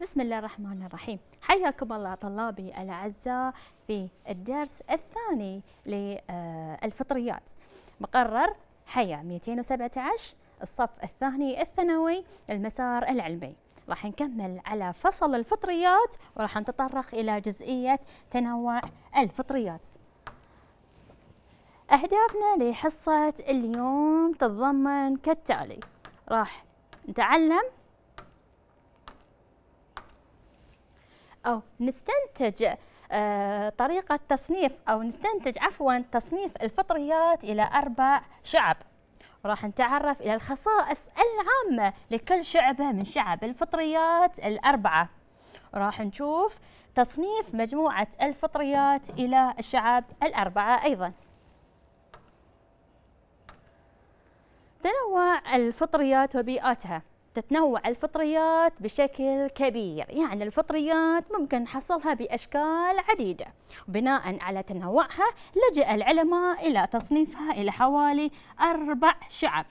بسم الله الرحمن الرحيم حياكم الله طلابي الأعزاء في الدرس الثاني للفطريات مقرر حياة 217 الصف الثاني الثانوي المسار العلمي راح نكمل على فصل الفطريات وراح نتطرق إلى جزئية تنوع الفطريات أهدافنا لحصة اليوم تتضمن كالتالي راح نتعلم أو نستنتج آه، طريقة تصنيف أو نستنتج عفوا تصنيف الفطريات إلى أربع شعب راح نتعرف إلى الخصائص العامة لكل شعبة من شعب الفطريات الأربعة راح نشوف تصنيف مجموعة الفطريات إلى الشعب الأربعة أيضا تنوع الفطريات وبيئاتها تتنوع الفطريات بشكل كبير يعني الفطريات ممكن نحصلها بأشكال عديدة بناء على تنوعها لجأ العلماء إلى تصنيفها إلى حوالي أربع شعب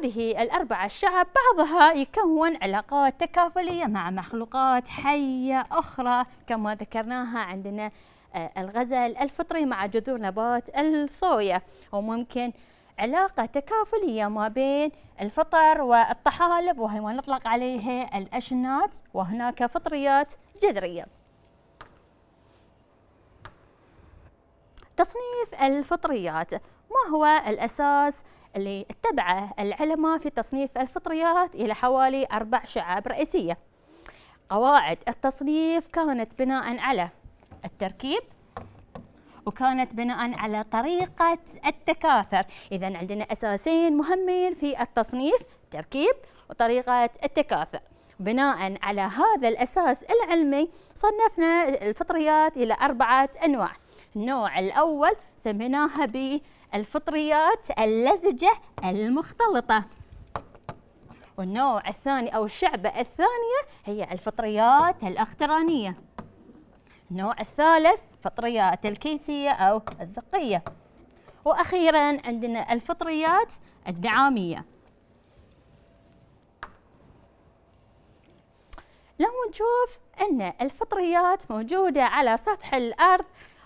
هذه الأربعة الشعب بعضها يكون علاقات تكافلية مع مخلوقات حية أخرى كما ذكرناها عندنا آه، الغزل الفطري مع جذور نبات الصويا وممكن علاقة تكافلية ما بين الفطر والطحالب وهي ما نطلق عليها الأشنات وهناك فطريات جذرية تصنيف الفطريات ما هو الأساس اللي اتبعه العلماء في تصنيف الفطريات إلى حوالي أربع شعاب رئيسية قواعد التصنيف كانت بناء على التركيب وكانت بناء على طريقة التكاثر إذا عندنا أساسين مهمين في التصنيف تركيب وطريقة التكاثر بناء على هذا الأساس العلمي صنفنا الفطريات إلى أربعة أنواع النوع الأول سميناها بالفطريات اللزجة المختلطة والنوع الثاني أو الشعبة الثانية هي الفطريات الاخترانية النوع الثالث فطريات الكيسية أو الزقية وأخيرا عندنا الفطريات الدعامية لو نشوف أن الفطريات موجودة على سطح الأرض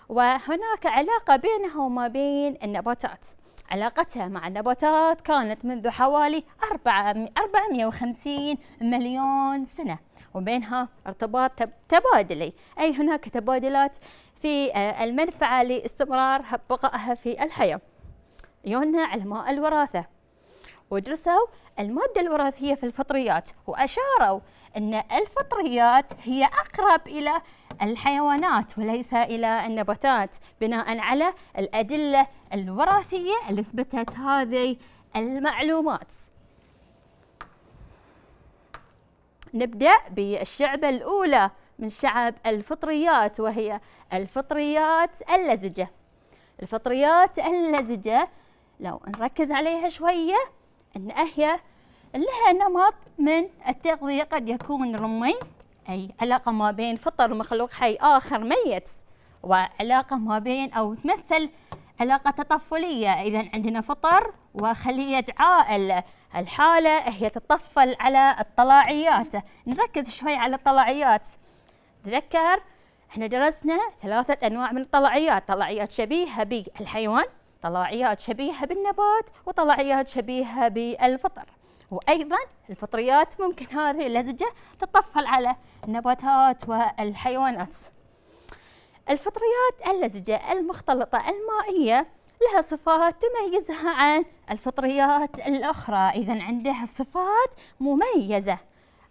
وهناك علاقة بينها وما بين النباتات علاقتها مع النباتات كانت منذ حوالي 450 مليون سنة وبينها ارتباط تبادلي أي هناك تبادلات في آه، المنفعة لاستمرار بقائها في الحياة يونا علماء الوراثة ودرسوا المادة الوراثية في الفطريات وأشاروا أن الفطريات هي أقرب إلى الحيوانات وليس إلى النباتات بناء على الأدلة الوراثية اللي أثبتت هذه المعلومات نبدأ بالشعبة الأولى من شعب الفطريات وهي الفطريات اللزجة الفطريات اللزجة لو نركز عليها شوية أن هي لها نمط من التغذية قد يكون رمي أي علاقة ما بين فطر ومخلوق حي آخر ميت وعلاقة ما بين أو تمثل علاقة تطفلية إذا عندنا فطر وخلية عائل الحالة هي تطفل على الطلاعيات نركز شوي على الطلاعيات تذكر احنا درسنا ثلاثة أنواع من الطلاعيات طلاعيات شبيهة بالحيوان طلاعيات شبيهة بالنبات وطلاعيات شبيهة بالفطر وأيضا الفطريات ممكن هذه اللزجة تطفل على النباتات والحيوانات الفطريات اللزجة المختلطة المائية لها صفات تميزها عن الفطريات الأخرى إذا عندها صفات مميزة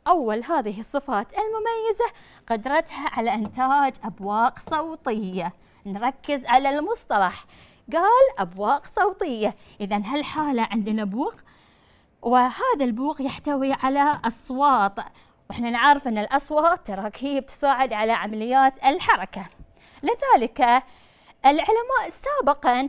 أول هذه الصفات المميزة قدرتها على إنتاج أبواق صوتية نركز على المصطلح قال أبواق صوتية إذا هالحالة عندنا بوق وهذا البوق يحتوي على أصوات واحنا نعرف أن الأصوات تراكيب تساعد على عمليات الحركة لذلك العلماء سابقا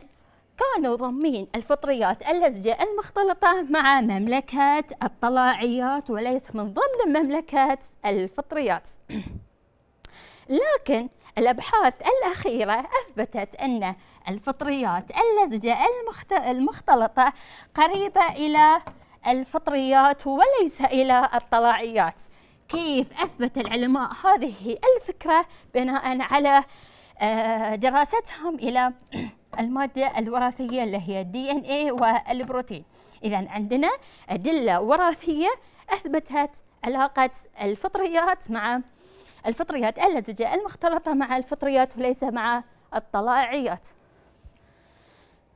كانوا ضمين الفطريات اللزجة المختلطة مع مملكة الطلاعيات وليس من ضمن مملكة الفطريات لكن الأبحاث الأخيرة أثبتت أن الفطريات اللزجة المختلطة قريبة إلى الفطريات وليس إلى الطلاعيات كيف أثبت العلماء هذه الفكرة بناء على آه، دراستهم الى الماده الوراثيه اللي هي الدي ان اي والبروتين اذا عندنا ادله وراثيه اثبتت علاقه الفطريات مع الفطريات اللزجه المختلطه مع الفطريات وليس مع الطلاعيات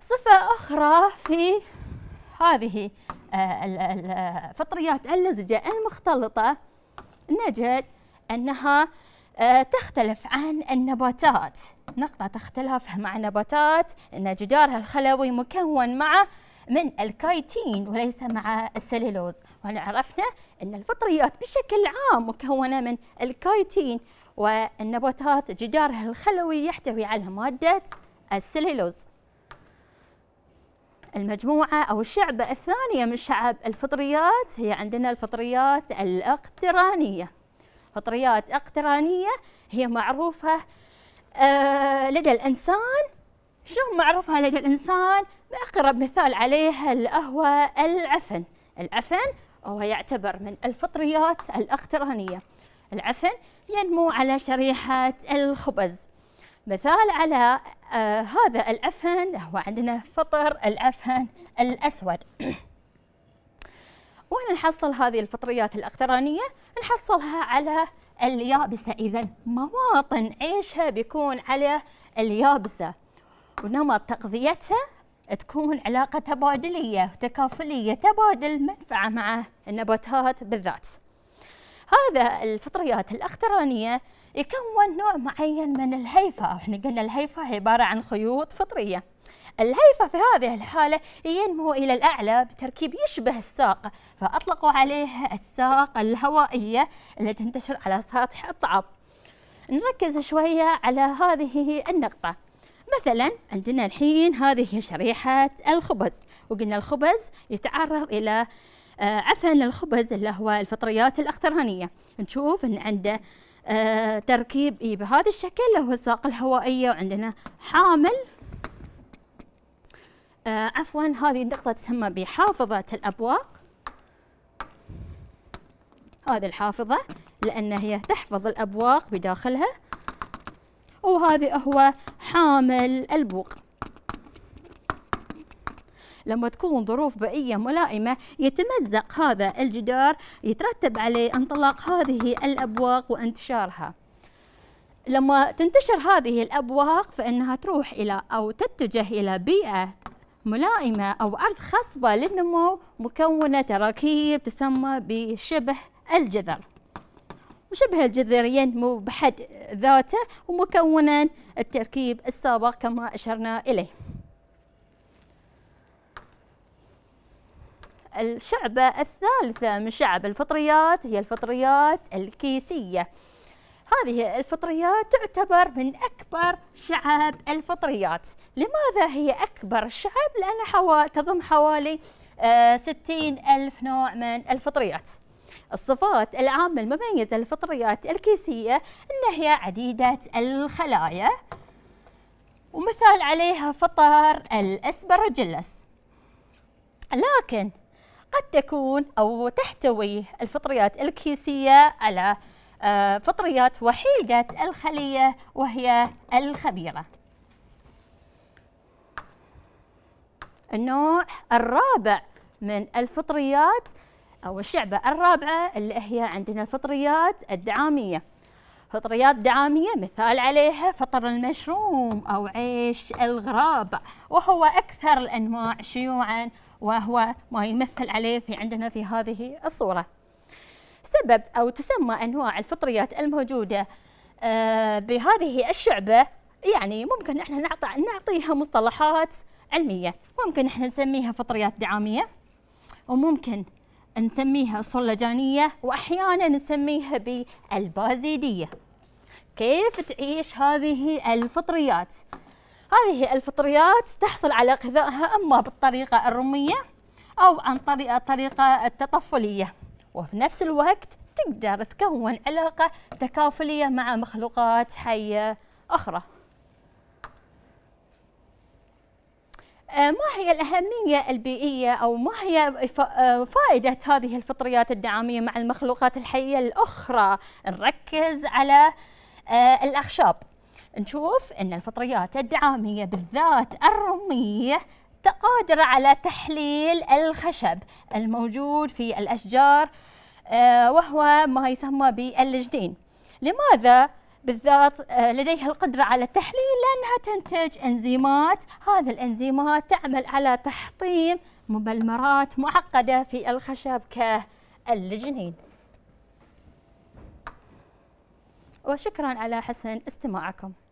صفه اخرى في هذه آه، الفطريات اللزجه المختلطه نجد انها آه، تختلف عن النباتات نقطة تختلف مع النباتات أن جدارها الخلوي مكون مع من الكايتين وليس مع السليلوز وهنا عرفنا أن الفطريات بشكل عام مكونة من الكايتين والنباتات جدارها الخلوي يحتوي على مادة السليلوز المجموعة أو الشعبة الثانية من شعب الفطريات هي عندنا الفطريات الاقترانية فطريات اقترانية هي معروفة آه، لدى الإنسان شلون معروفها لدى الإنسان بأقرب مثال عليها اللي هو العفن العفن هو يعتبر من الفطريات الاقترانية العفن ينمو على شريحة الخبز مثال على آه هذا العفن هو عندنا فطر العفن الأسود وين نحصل هذه الفطريات الاقترانية؟ نحصلها على اليابسة إذا مواطن عيشها بيكون على اليابسة ونمط تغذيتها تكون علاقة تبادلية تكافلية تبادل منفعة مع النباتات بالذات هذا الفطريات الاقترانيه يكون نوع معين من الهيفا احنا قلنا الهيفا هي عبارة عن خيوط فطرية الهيفا في هذه الحالة ينمو إلى الأعلى بتركيب يشبه الساق فأطلقوا عليه الساق الهوائية اللي تنتشر على سطح الطعام نركز شوية على هذه النقطة مثلا عندنا الحين هذه شريحة الخبز وقلنا الخبز يتعرض إلى آه، عفن الخبز اللي هو الفطريات الأقطرانية نشوف أن عنده آه، تركيب إيه بهذا الشكل اللي هو الساق الهوائية وعندنا حامل آه عفوا هذه النقطة تسمى بحافظة الأبواق هذه الحافظة لأن هي تحفظ الأبواق بداخلها وهذه هو حامل البوق لما تكون ظروف بيئية ملائمة يتمزق هذا الجدار يترتب عليه انطلاق هذه الأبواق وانتشارها لما تنتشر هذه الأبواق فإنها تروح إلى أو تتجه إلى بيئة ملائمة أو أرض خصبة للنمو مكونة تراكيب تسمى بشبه الجذر وشبه الجذر ينمو بحد ذاته ومكونا التركيب السابق كما أشرنا إليه الشعبة الثالثة من شعب الفطريات هي الفطريات الكيسية هذه الفطريات تعتبر من أكبر شعب الفطريات لماذا هي أكبر شعب؟ لأنها حوا... تضم حوالي آه 60 ألف نوع من الفطريات الصفات العامة المميزة للفطريات الكيسية أنها هي عديدة الخلايا ومثال عليها فطر الأسبرجلس لكن قد تكون أو تحتوي الفطريات الكيسية على آه، فطريات وحيدة الخلية وهي الخبيرة النوع الرابع من الفطريات أو الشعبة الرابعة اللي هي عندنا الفطريات الدعامية فطريات دعامية مثال عليها فطر المشروم أو عيش الغراب وهو أكثر الأنواع شيوعا وهو ما يمثل عليه في عندنا في هذه الصورة سبب أو تسمى أنواع الفطريات الموجودة آه، بهذه الشعبة يعني ممكن احنا نعطي نعطيها مصطلحات علمية ممكن احنا نسميها فطريات دعامية وممكن نسميها صلجانية وأحيانا نسميها بالبازيدية كيف تعيش هذه الفطريات؟ هذه الفطريات تحصل على غذائها أما بالطريقة الرمية أو عن طريقة التطفلية وفي نفس الوقت تقدر تكون علاقة تكافلية مع مخلوقات حية أخرى آه، ما هي الأهمية البيئية أو ما هي آه، فائدة هذه الفطريات الدعامية مع المخلوقات الحية الأخرى نركز على آه، الأخشاب نشوف أن الفطريات الدعامية بالذات الرمية قادرة على تحليل الخشب الموجود في الأشجار آه، وهو ما يسمى باللجنين لماذا بالذات آه، لديها القدرة على التحليل لأنها تنتج أنزيمات هذه الأنزيمات تعمل على تحطيم مبلمرات معقدة في الخشب كاللجنين وشكرا على حسن استماعكم